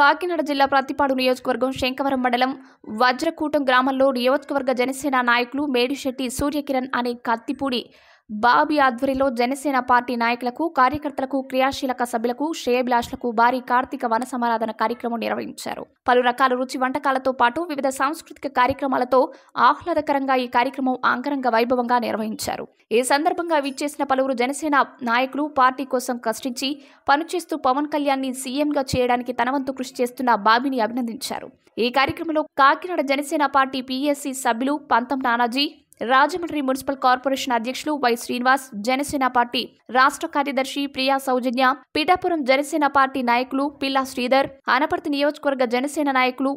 కాకినాడ జిల్లా ప్రతిపాడు నియోజకవర్గం శంకవరం మండలం వజ్రకూటం గ్రామంలో నియోజకవర్గ జనసేన నాయకులు మేడిశెట్టి సూర్యకిరణ్ అనే కత్తిపూడి బాబీ ఆధ్వర్యంలో జనసేన పార్టీ నాయకులకు కార్యకర్తలకు క్రియాశీలక సభ్యులకు షేబ్లాష్లకు భారీ కార్తీక వన సమారాధన కార్యక్రమం నిర్వహించారు పలు రకాల రుచి వంటకాలతో పాటు వివిధ సాంస్కృతిక కార్యక్రమాలతో ఆహ్లాదకరంగా ఈ కార్యక్రమం ఆంగరంగ వైభవంగా నిర్వహించారు ఈ సందర్భంగా విచ్చేసిన పలువురు జనసేన నాయకులు పార్టీ కోసం కష్టించి పనిచేస్తూ పవన్ కళ్యాణ్ సీఎంగా చేయడానికి తనవంతు కృషి చేస్తున్న బాబీని అభినందించారు ఈ కార్యక్రమంలో కాకినాడ జనసేన పార్టీ పీఎస్సీ సభ్యులు పంతం నానాజీ రాజమండ్రి మున్సిపల్ కార్పొరేషన్ అధ్యక్షులు వై శ్రీనివాస్ జనసేన పార్టీ రాష్ట్ర కార్యదర్శి ప్రియా సౌజన్య పీఠాపురం జనసేన పార్టీ నాయకులు పిల్లా శ్రీధర్ అనపర్తి నియోజకవర్గ జనసేన నాయకులు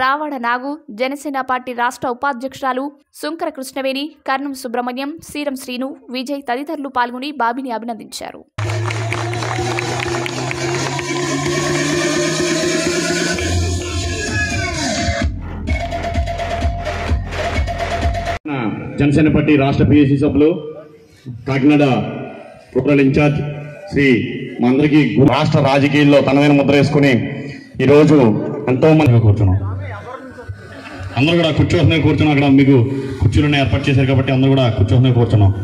రావణ నాగు జనసేన పార్టీ రాష్ట్ర ఉపాధ్యక్షురాలు శుంకర కృష్ణవేణి కర్ణం సుబ్రహ్మణ్యం సీరం శ్రీను విజయ్ తదితరులు పాల్గొని బాబిని అభినందించారు జనసేన పార్టీ రాష్ట్ర పిఎస్సీ సభ్యులు కాకినాడ రూరల్ ఇన్ఛార్జ్ శ్రీ మా అందరికీ రాష్ట్ర రాజకీయాల్లో తనదైన ముద్ర వేసుకుని ఈరోజు ఎంతో మంది కూర్చున్నాం అందరూ కూడా కూర్చోసమే కూర్చున్నాం అక్కడ మీకు కుర్చీలను ఏర్పాటు చేశారు కాబట్టి అందరూ కూడా కూర్చోసమే కూర్చున్నాం